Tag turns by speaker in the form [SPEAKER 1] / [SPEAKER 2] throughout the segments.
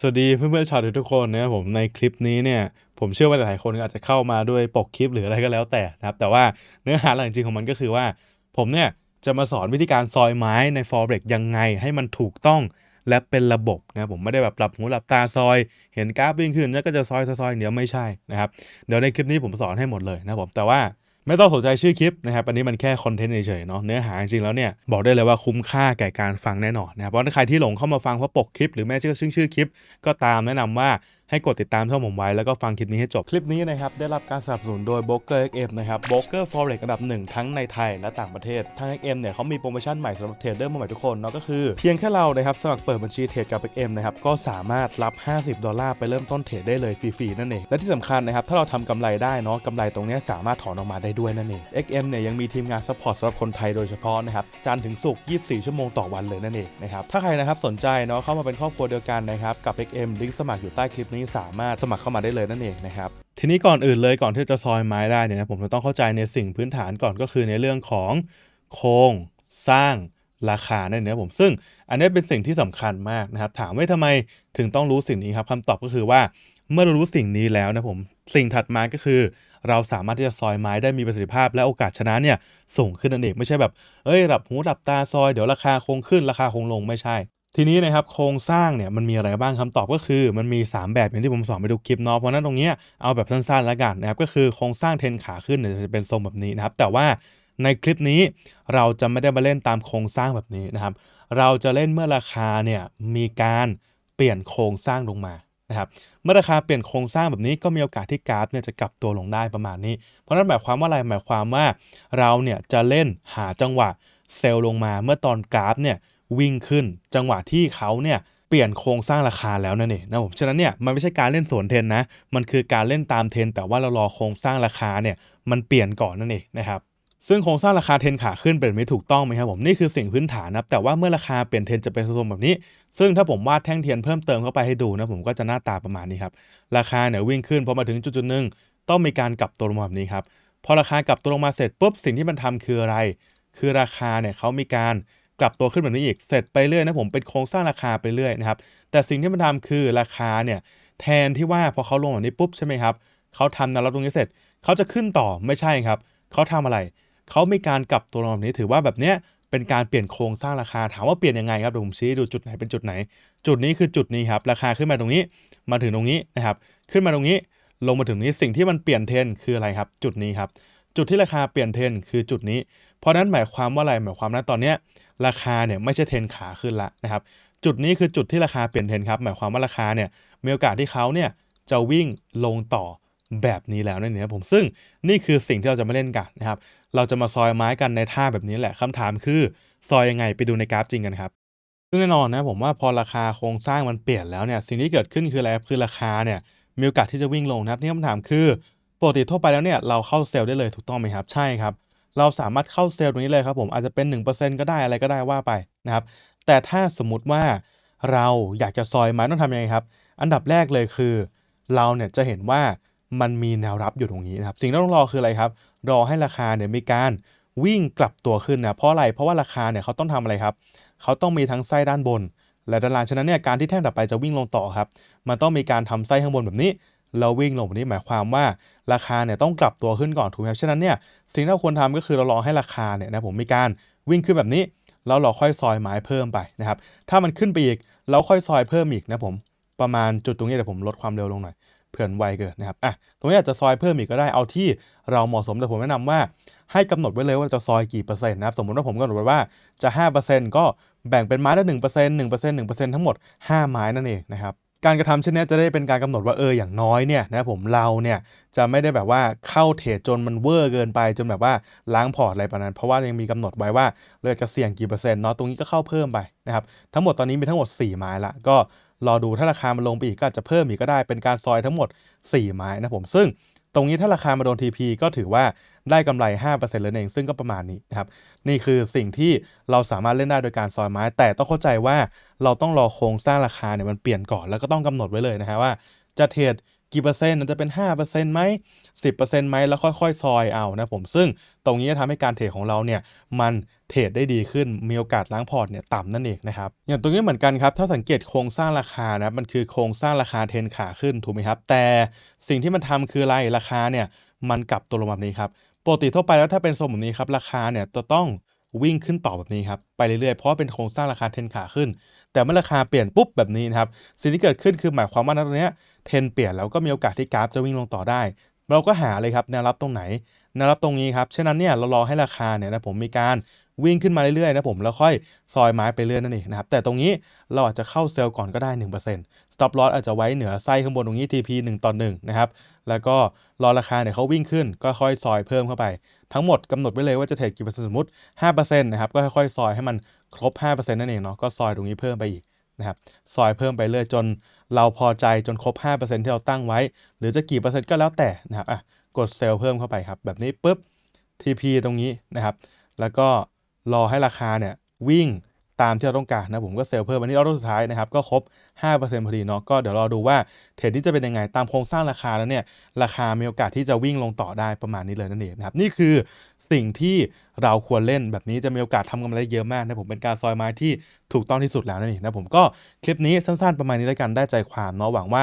[SPEAKER 1] สวัสดีเพื่อนๆชาวทุกคนนะครับผมในคลิปนี้เนี่ยผมเชื่อว่าหลายคนอาจจะเข้ามาด้วยปกคลิปหรืออะไรก็แล้วแต่นะครับแต่ว่าเนื้อหาหลักจริงของมันก็คือว่า ผมเนี่ยจะมาสอนวิธีการซอยไม้ใน f o r e กยังไงให้มันถูกต้องและเป็นระบบนะผมไม่ได้แบบหลับหูหลับตาซอย เห็นกราฟวิ่งขึ้น แล้วก็จะซอยซอยเดี๋ยวไม่ใช่นะครับเดี๋ยวในคลิปนี้ผมสอนให้หมดเลยนะผมแต่ว่าไม่ต้องสนใจชื่อคลิปนะครับอันนี้มันแค่คอนเทนต์เฉยๆเนาะเนื้อหาจริงๆ แล้วเนี่ย บอกได้เลยว่าคุ้มค่าแก่การฟังแน่นอนนะครับเพราะใครที่หลงเข้ามาฟังเพราะปกคลิปหรือแม้ชื่อชื่อคลิป ก็ตามแนะนำว่าให้กดติดตามช่องผมไว้แล้วก็ฟังคลิปนี้ให้จบคลิปนี้นะครับ ได้รับการสนับสนุนโดย Broker XM นะครับ Broker Forex อันดับหนึ่งทั้งในไทยและต่างประเทศทาง XM เนี่ยเขามีโปรโมชั่นใหม่สำหรับเทรดเดอร์ใหม่ทุกคนเนาะก็คือ เพียงแค่เรานะครับสมัครเปิดบัญชีเทรดกับ XM นะครับ ก็สามารถรับ 50 ดอลลาร์ไปเริ่มต้นเทรดได้เลยฟรีๆ นั่นเองและที่สำคัญนะครับถ้าเราทำกำไรได้เนาะกำไรตรงนี้สามารถถอนออกมาได้ด้วยนั่นเอง XM เนี่ยยังมีทีมงานซัพพอร์ตสำหรับคนไทยโดยเฉพาะนะครับจันถึงศุกร์24 ชั่วโมงต่อวันเลยนั่นเองนะครับถ้าใครนะครับสนใจเนาะเข้ามาเป็นครอบครัวเดียวกันนะครับกับ XM ลิงก์สมัครอยู่ใต้คลิปนี้ี้สามารถสมัครเข้ามาได้เลยนั่นเองนะครับ ทีนี้ก่อนอื่นเลยก่อนที่จะซอยไม้ได้เนี่ยนะผมจะต้องเข้าใจในสิ่งพื้นฐานก่อนก็คือในเรื่องของโครงสร้างราคาในเนย้ะผมซึ่งอันนี้เป็นสิ่งที่สำคัญมากนะครับถามว่าทำไมถึงต้องรู้สิ่งนี้ครับคำตอบก็คือว่าเมื่อเรารู้สิ่งนี้แล้วนะผมสิ่งถัดมาก็คือ เราสามารถที่จะซอยไม้ได้มีประสิทธิภาพและโอกาสชนะเนี่ยสูงขึ้นนั่นเอง ไม่ใช่แบบเอ้ยหลับหูหลับตาซอยเดี๋ยวราคาคงขึ้นราคาคงลงไม่ใช่ทีนี้นะครับโครงสร้างเนี่ยมันมีอะไรบ้างคำตอบก็คือมันมี 3 แบบอย่างที่ผมสอนไปดูคลิปเนาะเพราะนั้นตรงนี้เอาแบบสั้นๆ แล้วกันนะครับก็คือโครงสร้างเทนขาขึ้นจะเป็นทรงแบบนี้นะครับ แต่ว่าในคลิปนี้ เราจะไม่ได้มาเล่นตามโครงสร้างแบบนี้นะครับ เราจะเล่นเมื่อราคาเนี่ยมีการเปลี่ยนโครงสร้างลงมานะครับเมื่อราคาเปลี่ยนโครงสร้างแบบนี้ก็มีโอกาสที่กราฟเนี่ยจะกลับตัวลงได้ประมาณนี้ เพราะนั้นหมายความว่าอะไรหมายความว่าเราเนี่ยจะเล่นหาจังหวะเซลลงมาเมื่อตอนกราฟ เนี่ยวิ่งขึ้นจังหวะที่เขาเนี่ยเปลี่ยนโครงสร้างราคาแล้วนั่นเองนะผมฉะนั้นเนี่ยมันไม่ใช่การเล่นสวนเทนนะมันคือการเล่นตามเทน แต่ว่าเรารอโครงสร้างราคาเนี่ยมันเปลี่ยนก่อนนั่นเองนะครับซึ่งโครงสร้างราคาเทนขาขึ้นเป็นไม่ถูกต้องไหมครับผมนี่คือสิ่งพื้นฐานนะแต่ว่าเมื่อราคาเปลี่ยนเทนจะเป็นทรงแบบนี้ซึ่งถ้าผมวาดแท่งเทียนเพิ่มเติมเข้าไปให้ดูนะผมก็จะหน้าตาประมาณนี้ครับราคาเนี่ยวิ่งขึ้นพอมาถึงจุดจุดหนึ่งต้องมีการกลับตัวลงมาแบบนี้ครับพอราคากลับตัวลงมาเสร็จปุ๊บสิ่งที่มันทำคืออะไร คือราคาเนี่ยเขามีการกลับตัวขึ้นแบบนี้อีก เสร็จไปเรื่อยนะผมเป็นโครงสร้างราคาไปเรื่อยนะครับ แต่สิ่งที่มันทำคือราคาเนี่ยแทนที่ว่าพอเขาลงแบบนี้ปุ๊บใช่ไหมครับ เขาทำแนวรับตรงนี้เสร็จ เขาจะขึ้นต่อไม่ใช่ครับ เขาทำอะไร เขามีการกลับตัวลงแบบนี้ถือว่าแบบเนี้ยเป็นการเปลี่ยนโครงสร้างราคา ถามว่าเปลี่ยนยังไงครับเดี๋ยวผมชี้ดูจุดไหนเป็นจุดไหน จุดนี้คือจุดนี้ครับ ราคาขึ้นมาตรงนี้ มาถึงตรงนี้นะครับ ขึ้นมาตรงนี้ ลงมาถึงนี้ สิ่งที่มันเปลี่ยนเทรนคืออะไรครับ จุดนี้ครับจุดที่ราคาเปลี่ยนเทนคือจุดนี้ เพราะนั้นหมายความว่าอะไรหมายความว่าตอนนี้ ราคาเนี่ยไม่ใช่เทนขาขึ้นละนะครับ จุดนี้คือจุดที่ราคาเปลี่ยนเทนครับหมายความว่าราคาเนี่ยมีโอกาสที่เขาเนี่ยจะวิ่งลงต่อแบบนี้แล้วนั่นเองครับผมซึ่งนี่คือสิ่งที่เราจะมาเล่นกันนะครับ เราจะมาซอยไม้กันในท่าแบบนี้แหละคำถามคือซอยยังไงไปดูในกราฟจริงกันครับซึ่งแน่นอนนะผมว่าพอราคาโครงสร้างมันเปลี่ยนแล้วเนี่ยสิ่งที่เกิดขึ้นคืออะไรคือราคาเนี่ยมีโอกาสที่จะวิ่งลงนะที่คำถามคือปกติทั่วไปแล้วเนี่ยเราเข้าเซลล์ได้เลยถูกต้องไหมครับใช่ครับ เราสามารถเข้าเซลล์ตรงนี้เลยครับผมอาจจะเป็น 1%ก็ได้อะไรก็ได้ว่าไปนะครับแต่ถ้าสมมุติว่าเราอยากจะซอยมันต้องทำยังไงครับ อันดับแรกเลยคือ เราเนี่ยจะเห็นว่ามันมีแนวรับอยู่ตรงนี้นะครับสิ่งที่ต้องรอคืออะไรครับรอให้ราคาเนี่ยมีการวิ่งกลับตัวขึ้นนะเพราะอะไรเพราะว่าราคาเนี่ยเขาต้องทำอะไรครับเขาต้องมีทั้งไส้ด้านบน และด้านล่างฉะนั้นเนี่ยการที่แท่งต่อไปจะวิ่งลงต่อครับมันต้องมีการทำไส้ข้างบนแบบนี้แล้ววิ่งลงแบบนี้หมายความว่าราคาเนี่ยต้องกลับตัวขึ้นก่อนถูกไหมครับฉะนั้นเนี่ยสิ่งที่เราควรทำก็คือเรารอให้ราคาเนี่ยนะผมมีการวิ่งขึ้นแบบนี้แล้วเราค่อยซอยหมายเพิ่มไปนะครับถ้ามันขึ้นไปอีกเราค่อยซอยเพิ่มอีกนะผม ประมาณจุดตรงนี้เดี๋ยวผมลดความเร็วลงหน่อยเผื่อไวเกินนะครับอ่ะตรงนี้อาจจะซอยเพิ่มอีกก็ได้เอาที่เราเหมาะสมแต่ผมแนะนำว่า ให้กำหนดไว้เลยว่าจะซอยกี่เปอร์เซ็นต์นะครับสมมติว่าผมกำหนดไว้ว่าจะ 5%ก็แบ่งเป็นไม้ละหนึนต์ทั้งหมด5ไม้นั่นเองนะครับการกระทำเช่นนี้จะได้เป็นการกำหนดว่าเอออย่างน้อยเนี่ยนะผมเราเนี่ย จะไม่ได้แบบว่าเข้าเทรดจนมันเวอร์เกินไป จนแบบว่าล้างพอร์ตอะไรประมาณนั้นเพราะว่ายังมีกำหนดไว้ว่า เราจะเสี่ยงกี่เปอร์เซ็นต์เนาะตรงนี้ก็เข้าเพิ่มไปนะครับทั้งหมดตอนนี้มีทั้งหมด 4 ไม้ละก็รอดูถ้าราคามันลงไปอีกก็จจะเพิ่มอีกก็ได้เป็นการซอยทั้งหมด4ไม้นะผมซึ่งตรงนี้ถ้าราคามาโดน TP ก็ถือว่าได้กำไร5%เลยเอง ซึ่งก็ประมาณนี้นะครับนี่คือสิ่งที่เราสามารถเล่นได้โดยการซอยไม้ แต่ต้องเข้าใจว่า เราต้องรอโครงสร้างราคาเนี่ยมันเปลี่ยนก่อนแล้วก็ต้องกำหนดไว้เลยนะฮะว่าจะเทรดกี่เปอร์เซ็นต์จะเป็น5%ไหม10%ไหมแล้วค่อยๆ ซอยเอานะผมซึ่งตรงนี้จะทำให้การเทรดของเราเนี่ยมันเทรดได้ดีขึ้นมีโอกาสล้างพอร์ตเนี่ยต่ำนั่นเองนะครับอย่างตรงนี้เหมือนกันครับ ถ้าสังเกตโครงสร้างราคานะมันคือโครงสร้างราคาเทนขาขึ้นถูกไหมครับ แต่สิ่งที่มันทำคืออะไรราคาเนี่ยมันกลับตัวลงแบบนี้ครับปกติทั่วไปแล้วถ้าเป็นโซมแบบนี้ครับราคาเนี่ยจะต้องวิ่งขึ้นต่อแบบนี้ครับไปเรื่อยๆเพราะเป็นโครงสร้างราคาเทนขาขึ้น แต่เมื่อราคาเปลี่ยนปุ๊บแบบนี้นะครับสิ่งที่เกิดขึ้นคือหมายความว่าณตรงนี้เทนเปลี่ยนแล้วก็มีโอกาสที่กราฟจะวิ่งลงต่อได้เราก็หาเลยครับแนวรับตรงไหนแนวรับตรงนี้ครับฉะนั้นเนี่ยเรารอให้ราคาเนี่ยนะผมมีการวิ่งขึ้นมาเรื่อยๆนะผมแล้วค่อย ซอยไม้ไปเรื่อยนั่นเองนะครับ แต่ตรงนี้เราอาจจะเข้าเซลล์ก่อนก็ได้1% stop loss อาจจะไว้เหนือไส้ข้างบนตรงนี้ TP 1ต่อ1นะครับ แล้วก็รอราคาเนี่ยเขาวิ่งขึ้นก็ค่อยซอยเพิ่มเข้าไป ทั้งหมดกำหนดไว้เลยว่าจะเทรดกี่เปอร์เซ็นต์สมมติ 5%นะครับ ก็ค่อยๆซอยให้มันครบ 5%นั่นเองเนาะ ก็ซอยตรงนี้เพิ่มไปอีกะครับซอยเพิ่มไปเรื่อยจนเราพอใจจนครบ 5%ที่เราตั้งไว้ หรือจะกี่เปอร์เซ็นต์ก็แล้วแต่นะครับอ่ะกดเซลล์เพิ่มเข้าไปครับ แบบนี้ปุ๊บ TP ตรงนี้นะครับแล้วก็รอให้ราคาเนี่ยวิ่งตามที่เราต้องการนะผมก็เซลล์เพิ่มวันนี้รอบสุดท้ายนะครับก็ครบ5%พอดีเนาะก็เดี๋ยวรอดูว่าเทรดที่จะเป็นยังไงตามโครงสร้างราคาแล้วเนี่ยราคามีโอกาสที่จะวิ่งลงต่อได้ประมาณนี้เลยนั่นเองนะครับนี่คือสิ่งที่เราควรเล่นแบบนี้จะมีโอกาสทำกำไรเยอะมากนะผมเป็นการซอยไม้ที่ถูกต้องที่สุดแล้วนั่นเองนะผมก็คลิปนี้สั้นๆประมาณนี้แล้วกันได้ใจความเนาะหวังว่า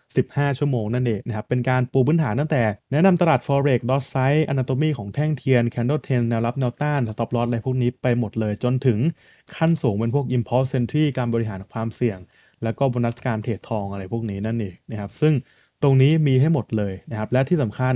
[SPEAKER 1] 15ชั่วโมงนั่นเองนะครับเป็นการปูพื้นฐานตั้งแต่ แนะนำตลาด forex dot size anatomy ของแท่งเทียน candle t น e n แนวรับแนวต้าน stop loss อะไรพวกนี้ไปหมดเลย จนถึงขั้นสูงเป็นพวก impulse entry การบริหารความเสี่ยง แล้วก็บนัสการเทรดทองอะไรพวกนี้นั่นเองนะครับซึ่งตรงนี้มีให้หมดเลยนะครับ และที่สำคัญ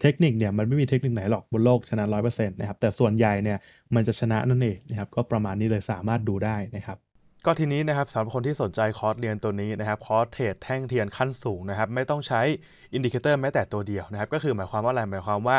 [SPEAKER 1] เทคนิคเนี่ยมันไม่มีเทคนิคไหนหรอก บนโลกชนะร้อยเปอร์เซ็นต์นะครับแต่ส่วนใหญ่เนี่ยมันจะชนะนั่นเองนะครับก็ประมาณนี้เลยสามารถดูได้นะครับก็ทีนี้นะครับสำหรับคนที่สนใจคอร์สเรียนตัวนี้นะครับคอร์สเทรดแท่งเทียนขั้นสูงนะครับไม่ต้องใช้อินดิเคเตอร์แม้แต่ตัวเดียวนะครับก็คือหมายความว่าอะไร หมายความว่า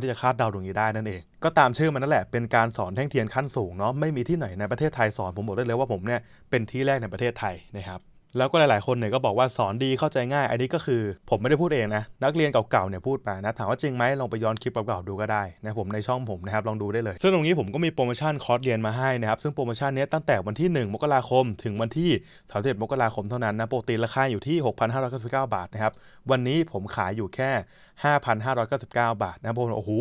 [SPEAKER 1] ที่จะคาดเดาดวงนี้ได้นั่นเอง ก็ตามชื่อมันนั่นแหละเป็นการสอนแท่งเทียนขั้นสูงเนาะไม่มีที่ไหนในประเทศไทยสอน ผมบอกได้เลยว่าผมเนี่ยเป็นที่แรกในประเทศไทยนะครับแล้วก็หลายๆคนเนี่ยก็บอกว่าสอนดีเข้าใจง่ายอันนี้ก็คือผมไม่ได้พูดเองนะนักเรียนเก่าๆเนี่ยพูดไปนะถามว่าจริงไหมลองไปย้อนคลิปเก่าๆดูก็ได้นะผมในช่องผมนะครับลองดูได้เลยซึ่งตรงนี้ผมก็มีโปรโมชั่นคอร์สเรียนมาให้นะครับซึ่งโปรโมชั่นนี้ตั้งแต่วันที่ 1 มกราคม ถึงวันที่3ามกราคมเท่านั้นนะปกติราคาอยู่ที่6,599บาทนะครับวันนี้ผมขายอยู่แค่5,599 บาทนะผมโอ้โห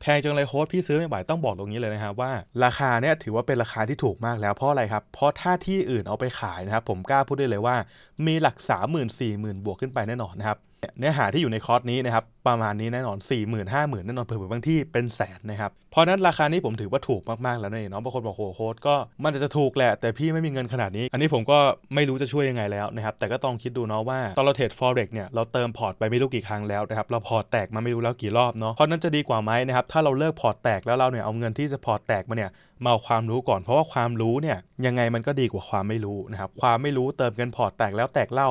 [SPEAKER 1] แพงจังเลยโค้ดพี่ซื้อไม่ไหวต้องบอกตรงนี้เลยนะครับว่า ราคาเนี่ยถือว่าเป็นราคาที่ถูกมากแล้วเพราะอะไรครับ เพราะถ้าที่อื่นเอาไปขายนะครับ ผมกล้าพูดได้เลยว่า มีหลัก30,000 40,000 บวกขึ้นไปแน่นอนนะครับเนื้อหาที่อยู่ในคอร์สนี้นะครับประมาณนี้แน่นอน4 0 0 0 0ื่นห้าหมื่นแน่นอนเผื่อบางที่เป็นแสนนะครับเพราะนั้นราคานี้ผมถือว่าถูกมาก ๆ แล้วเนี่ยเนาะบางคนบอกโหโค้ดก็มันจะถูกแหละ แต่พี่ไม่มีเงินขนาดนี้ อันนี้ผมก็ไม่รู้จะช่วยยังไงแล้วนะครับแต่ก็ต้องคิดดูเนาะว่าตอนเราเทรดฟ f เร็กเนี่ยเราเติมพอร์ตไปไม่รู้กี่ครั้งแล้วนะครับเราพอร์ตแตกมาไม่รู้แล้วกี่รอบเนาะเพราะนั้นจะดีกว่าไหมนะครับถ้าเราเลิกพอร์ตแตกแล้วเราเนี่ยเอาเงินที่จะพอร์ตแตกมาเนี่ยมาความรู้ก่อนเพราะว่าความรู้เนี่ยยังไงมันก็ดีกว่าความไม่รู้นะครับความไม่รู้เติมเงินพอร์ตแตกแล้วแตกเล่า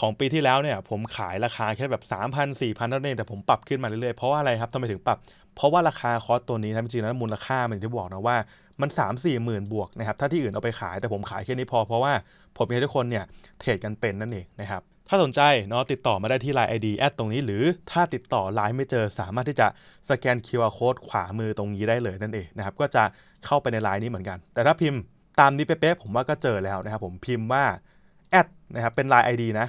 [SPEAKER 1] ของปีที่แล้วเนี่ยผมขายราคาแค่แบบ 3 0 0 0 4 0 0 0นั่นเองแต่ผมปรับขึ้นมาเรื่อยๆ เพราะว่าอะไรครับทำไมถึงปรับ เพราะว่าราคาคอสตัวนี้นะจริงๆแล้วมูลค่ามันที่บอกนะว่ามัน 3 4มื่นบวกนะครับถ้าที่อื่นเอาไปขายแต่ผมขายแค่นี้พอ เพราะว่าผมอยากให้ทุกคนเนี่ยเทรดกันเป็นนั่นเองนะครับถ้าสนใจเนาะติดต่อมาได้ที่ไ i n e ID แอดตรงนี้หรือถ้าติดต่อไลน์ไม่เจอสามารถที่จะสแกน QR Code ขวามือตรงนี้ได้เลยนั่นเองนะครับก็จะเข้าไปในไลน์นี้เหมือนกัน แต่ถ้าพิมพ์ตามนี้เป๊ะๆผมว่าก็เจอแล้วนะครับผมพิมพ์ว่าแอดนะครับเป็น Line ID นะ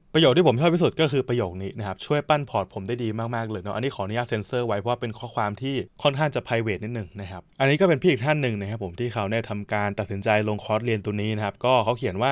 [SPEAKER 1] ประโยคที่ผมชอบที่สุดก็คือประโยคนี้นะครับช่วยปั้นพอร์ตผมได้ดีมากๆเลยเนาะอันนี้ขออนุญาตเซ็นเซอร์ไว้เพราะเป็นข้อความที่ค่อนข้างจะไพรเวทนิดนึงนะครับอันนี้ก็เป็นพี่อีกท่านหนึ่งนะครับผมที่เขาได้ทำการตัดสินใจลงคอร์สเรียนตัวนี้นะครับก็เขาเขียนว่า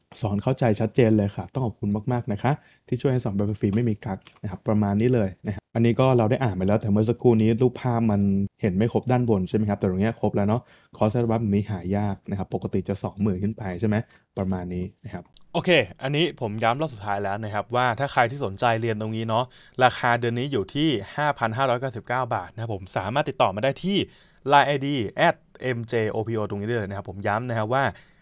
[SPEAKER 1] สอนเข้าใจชัดเจนเลยค่ะ ต้องขอบคุณมาก ๆ นะคะที่ช่วยให้สอนแบบฟรีไม่มีกักนะครับประมาณนี้เลยนะครับอันนี้ก็เราได้อ่านไปแล้วแต่เมื่อสักครู่นี้รูปภาพมันเห็นไม่ครบด้านบนใช่ไหมครับแต่ตรงนี้ครบแล้วเนาะคอร์สรับัฟนี้หายากนะครับปกติจะ2มื่นขึ้นไปใช่ไหมประมาณนี้นะครับโอเค อันนี้ผมย้ำรอบสุดท้ายแล้วนะครับว่าถ้าใครที่สนใจเรียนตรงนี้เนาะราคาเดือนนี้อยู่ที่ 5,599 บาทนะผมสามารถติดต่อมาได้ที่ Line ID at mjopo ตรงนี้ได้เลยนะครับผมย้ำนะครับว่า